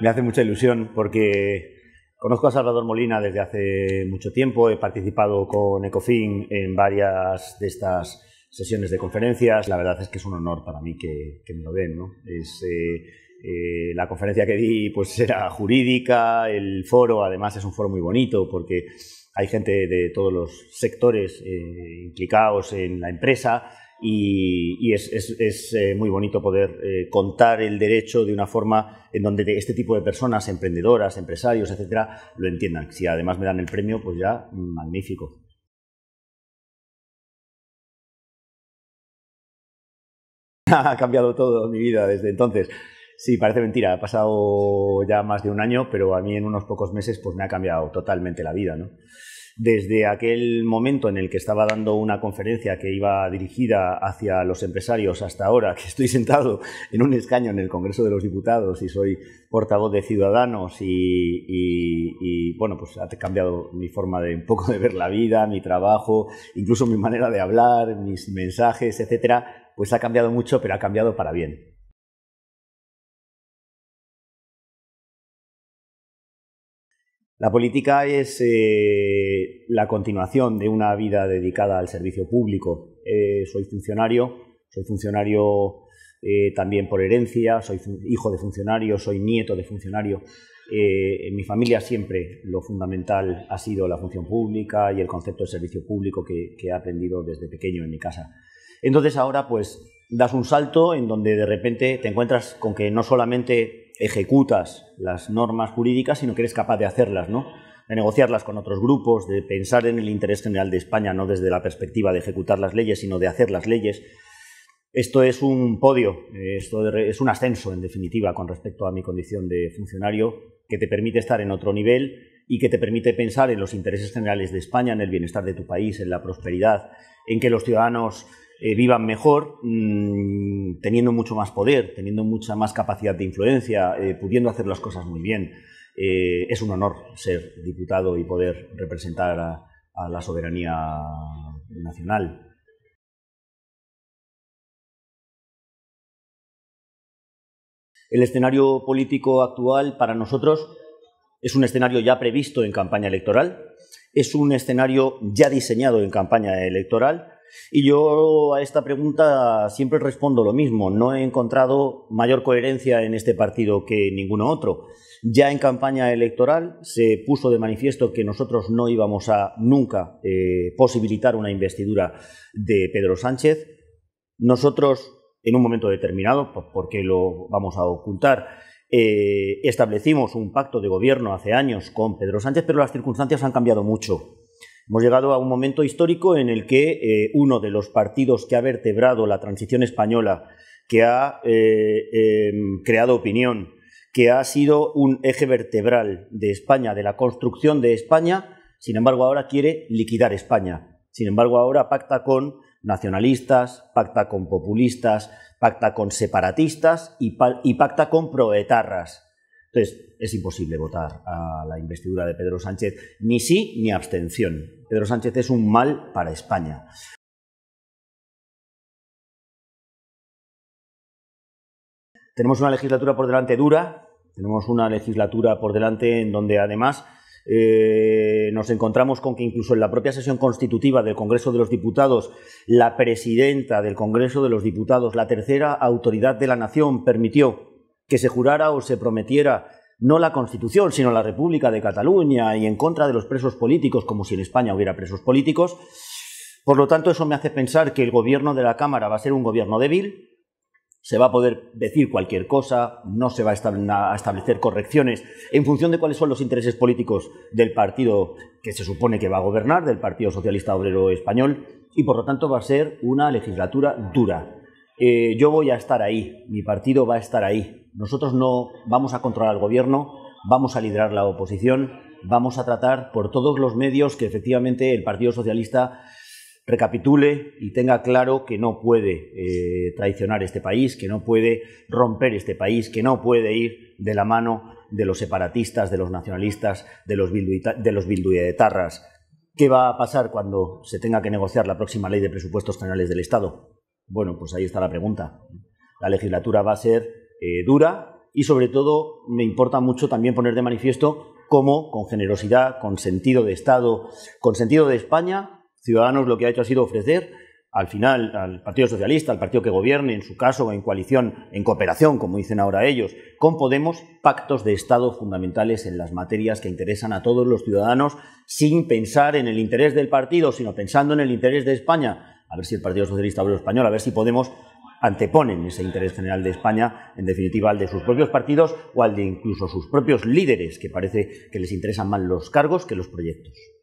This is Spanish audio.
me hace mucha ilusión porque conozco a Salvador Molina desde hace mucho tiempo, he participado con Ecofin en varias de estas sesiones de conferencias. La verdad es que es un honor para mí que, me lo den. ¿no? Es, eh, eh, la conferencia que di pues, era jurídica, el foro además es un foro muy bonito porque hay gente de todos los sectores eh, implicados en la empresa y, es, eh, muy bonito poder eh, contar el derecho de una forma en donde este tipo de personas, emprendedoras, empresarios, etcétera, lo entiendan. Si además me dan el premio, pues ya mm, magnífico. ha cambiado todo mi vida desde entonces. Sí, parece mentira, ha pasado ya más de un año, pero a mí en unos pocos meses pues me ha cambiado totalmente la vida, ¿no? Desde aquel momento en el que estaba dando una conferencia que iba dirigida hacia los empresarios hasta ahora, que estoy sentado en un escaño en el Congreso de los Diputados y soy portavoz de Ciudadanos y, bueno, pues ha cambiado mi forma de poco de ver la vida, mi trabajo, incluso mi manera de hablar, mis mensajes, etcétera, pues ha cambiado mucho, pero ha cambiado para bien. La política es eh, la continuación de una vida dedicada al servicio público. Eh, soy funcionario, soy funcionario eh, también por herencia, soy hijo de funcionario, soy nieto de funcionario. en mi familia siempre lo fundamental ha sido la función pública y el concepto de servicio público que, que he aprendido desde pequeño en mi casa. Entonces ahora pues das un salto en donde de repente te encuentras con que no solamente ejecutas las normas jurídicas, sino que eres capaz de hacerlas, ¿no? de negociarlas con otros grupos, de pensar en el interés general de España, no desde la perspectiva de ejecutar las leyes, sino de hacer las leyes. Esto es un podio, esto es un ascenso, en definitiva, con respecto a mi condición de funcionario, que te permite estar en otro nivel y que te permite pensar en los intereses generales de España, en el bienestar de tu país, en la prosperidad, en que los ciudadanos eh, vivan mejor. Mm, teniendo mucho más poder, teniendo mucha más capacidad de influencia, eh, pudiendo hacer las cosas muy bien. Eh, es un honor ser diputado y poder representar a la soberanía nacional. El escenario político actual para nosotros es un escenario ya previsto en campaña electoral, es un escenario ya diseñado en campaña electoral y yo a esta pregunta siempre respondo lo mismo. No he encontrado mayor coherencia en este partido que en ninguno otro. Ya en campaña electoral se puso de manifiesto que nosotros no íbamos a nunca eh, posibilitar una investidura de Pedro Sánchez. Nosotros, en un momento determinado, porque lo vamos a ocultar, eh, establecimos un pacto de gobierno hace años con Pedro Sánchez, pero las circunstancias han cambiado mucho. Hemos llegado a un momento histórico en el que eh, uno de los partidos que ha vertebrado la transición española, que ha eh, em, creado opinión, que ha sido un eje vertebral de España, de la construcción de España, sin embargo ahora quiere liquidar España. Sin embargo ahora pacta con nacionalistas, pacta con populistas, pacta con separatistas y pacta con proetarras. Entonces, es imposible votar a la investidura de Pedro Sánchez, ni sí ni abstención. Pedro Sánchez es un mal para España. Tenemos una legislatura por delante dura, tenemos una legislatura por delante en donde además eh, nos encontramos con que incluso en la propia sesión constitutiva del Congreso de los Diputados, la presidenta del Congreso de los Diputados, la tercera autoridad de la nación, permitió que se jurara o se prometiera no la Constitución, sino la República de Cataluña y en contra de los presos políticos, como si en España hubiera presos políticos. Por lo tanto, eso me hace pensar que el gobierno de la Cámara va a ser un gobierno débil, se va a poder decir cualquier cosa, no se va a establecer correcciones en función de cuáles son los intereses políticos del partido que se supone que va a gobernar, del Partido Socialista Obrero Español, y por lo tanto va a ser una legislatura dura. Eh, yo voy a estar ahí, mi partido va a estar ahí. Nosotros no vamos a controlar al gobierno, vamos a liderar la oposición, vamos a tratar por todos los medios que efectivamente el Partido Socialista recapitule y tenga claro que no puede eh, traicionar este país, que no puede romper este país, que no puede ir de la mano de los separatistas, de los nacionalistas, de los, de ¿Qué va a pasar cuando se tenga que negociar la próxima ley de presupuestos canales del Estado? Bueno, pues ahí está la pregunta. La legislatura va a ser eh, dura y sobre todo me importa mucho también poner de manifiesto cómo con generosidad, con sentido de Estado, con sentido de España, Ciudadanos lo que ha hecho ha sido ofrecer al final al Partido Socialista, al partido que gobierne, en su caso en coalición, en cooperación, como dicen ahora ellos, con Podemos, pactos de Estado fundamentales en las materias que interesan a todos los ciudadanos, sin pensar en el interés del partido, sino pensando en el interés de España a ver si el Partido Socialista Obrero Español, a ver si Podemos anteponen ese interés general de España, en definitiva al de sus propios partidos o al de incluso sus propios líderes, que parece que les interesan más los cargos que los proyectos.